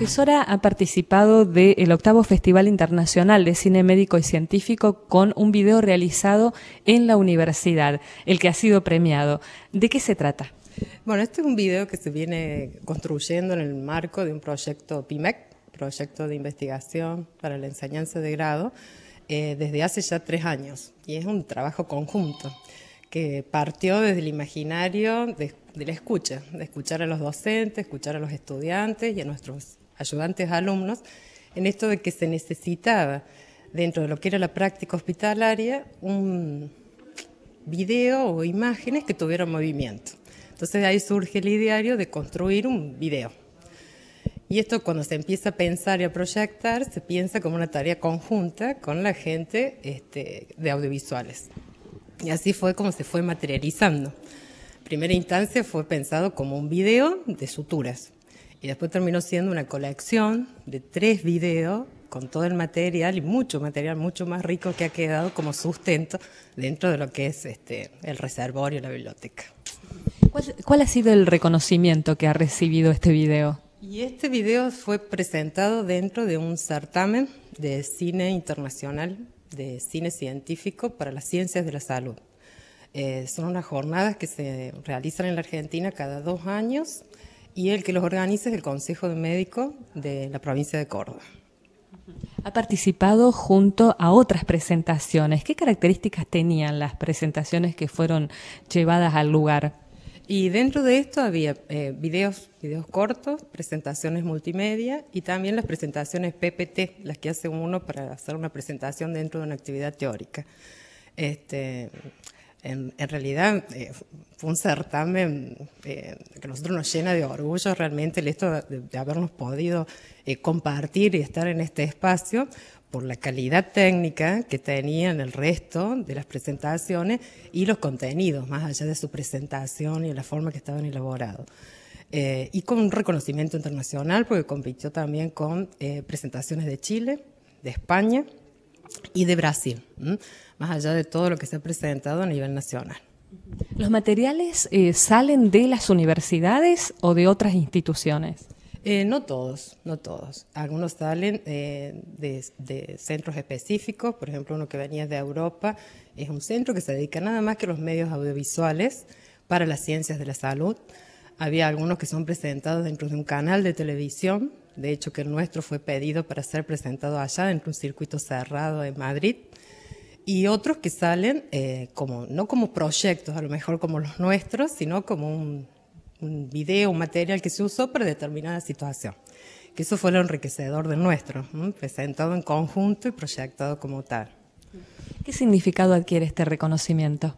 profesora ha participado del octavo Festival Internacional de Cine Médico y Científico con un video realizado en la universidad, el que ha sido premiado. ¿De qué se trata? Bueno, este es un video que se viene construyendo en el marco de un proyecto PIMEC, proyecto de investigación para la enseñanza de grado, eh, desde hace ya tres años. Y es un trabajo conjunto que partió desde el imaginario de, de, la escucha, de escuchar a los docentes, escuchar a los estudiantes y a nuestros ayudantes alumnos, en esto de que se necesitaba, dentro de lo que era la práctica hospitalaria, un video o imágenes que tuvieran movimiento. Entonces ahí surge el ideario de construir un video. Y esto cuando se empieza a pensar y a proyectar, se piensa como una tarea conjunta con la gente este, de audiovisuales. Y así fue como se fue materializando. En primera instancia fue pensado como un video de suturas. Y después terminó siendo una colección de tres videos con todo el material y mucho material, mucho más rico que ha quedado como sustento dentro de lo que es este, el reservorio, la biblioteca. ¿Cuál, ha sido el reconocimiento que ha recibido este video? Y este video fue presentado dentro de un certamen de cine internacional, de cine científico para las ciencias de la salud. Eh, son unas jornadas que se realizan en la Argentina cada dos años y el que los organiza es el Consejo de Médicos de la provincia de Córdoba. Ha participado junto a otras presentaciones. ¿Qué características tenían las presentaciones que fueron llevadas al lugar? Y dentro de esto había eh, videos, videos cortos, presentaciones multimedia y también las presentaciones PPT, las que hace uno para hacer una presentación dentro de una actividad teórica. Este, en, realidad eh, fue un certamen eh, que a nosotros nos llena de orgullo realmente el hecho de, habernos podido eh, compartir y estar en este espacio por la calidad técnica que tenían el resto de las presentaciones y los contenidos, más allá de su presentación y la forma que estaban elaborados. y con un reconocimiento internacional, porque compitió también con presentaciones de Chile, de España, y de Brasil, más allá de todo lo que se ha presentado a nivel nacional. ¿Los materiales eh, salen de las universidades o de otras instituciones? Eh, no todos, no todos. Algunos salen eh, de, de, centros específicos, por ejemplo, uno que venía de Europa es un centro que se dedica nada más que a los medios audiovisuales para las ciencias de la salud. Había algunos que son presentados dentro de un canal de televisión de hecho que el nuestro fue pedido para ser presentado allá en un circuito cerrado en Madrid, y otros que salen eh, como, no como proyectos, a lo mejor como los nuestros, sino como un, video, un material que se usó para determinada situación. Que eso fue lo enriquecedor del nuestro, presentado en conjunto y proyectado como tal. ¿Qué significado adquiere este reconocimiento?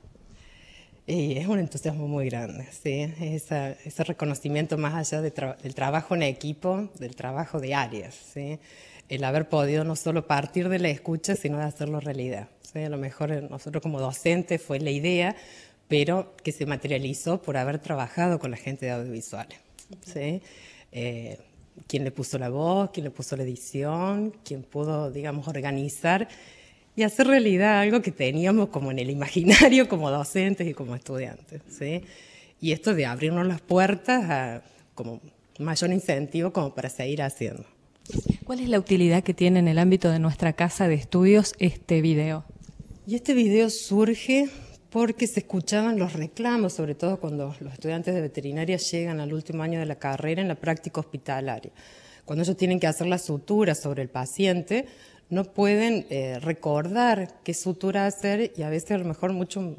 Y es un entusiasmo muy grande, ese reconocimiento más allá del trabajo en equipo, del trabajo de áreas, el haber podido no solo partir de la escucha, sino de hacerlo realidad. A lo mejor eh, nosotros como docentes fue la idea, pero que se materializó por haber trabajado con la gente de audiovisuales. Eh, quién quien le puso la voz, quién le puso la edición, quién pudo, digamos, organizar y hacer realidad algo que teníamos como en el imaginario como docentes y como estudiantes. ¿sí? Y esto de abrirnos las puertas a como mayor incentivo como para seguir haciendo. ¿Cuál es la utilidad que tiene en el ámbito de nuestra casa de estudios este video? Y este video surge porque se escuchaban los reclamos, sobre todo cuando los estudiantes de veterinaria llegan al último año de la carrera en la práctica hospitalaria. Cuando ellos tienen que hacer la sutura sobre el paciente, no pueden eh, recordar qué sutura hacer y a veces a lo mejor mucho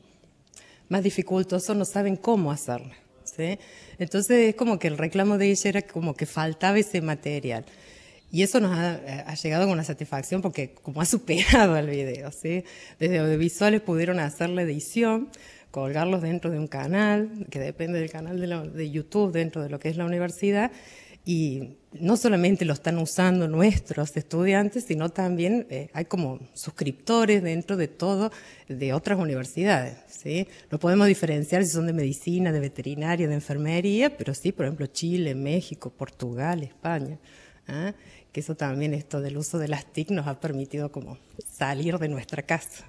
más dificultoso no saben cómo hacerla. ¿sí? Entonces es como que el reclamo de ella era como que faltaba ese material. Y eso nos ha, eh, llegado con una satisfacción porque como ha superado el video, ¿sí? Desde audiovisuales pudieron hacer la edición, colgarlos dentro de un canal, que depende del canal de YouTube, dentro de lo que es la universidad, y no solamente lo están usando nuestros estudiantes, sino también eh, hay como suscriptores dentro de todo de otras universidades. ¿sí? No podemos diferenciar si son de medicina, de veterinaria, de enfermería, pero sí, por ejemplo, Chile, México, Portugal, España. ¿ah? Que eso también, esto del uso de las TIC, nos ha permitido como salir de nuestra casa.